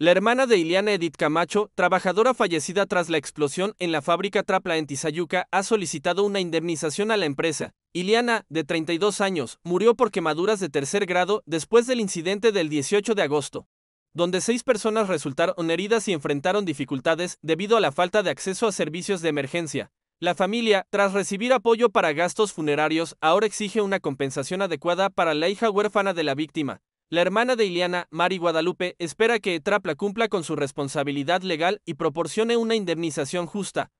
La hermana de Iliana Edith Camacho, trabajadora fallecida tras la explosión en la fábrica Trapla en Tizayuca, ha solicitado una indemnización a la empresa. iliana de 32 años, murió por quemaduras de tercer grado después del incidente del 18 de agosto, donde seis personas resultaron heridas y enfrentaron dificultades debido a la falta de acceso a servicios de emergencia. La familia, tras recibir apoyo para gastos funerarios, ahora exige una compensación adecuada para la hija huérfana de la víctima. La hermana de Iliana, Mari Guadalupe, espera que Etrapla cumpla con su responsabilidad legal y proporcione una indemnización justa,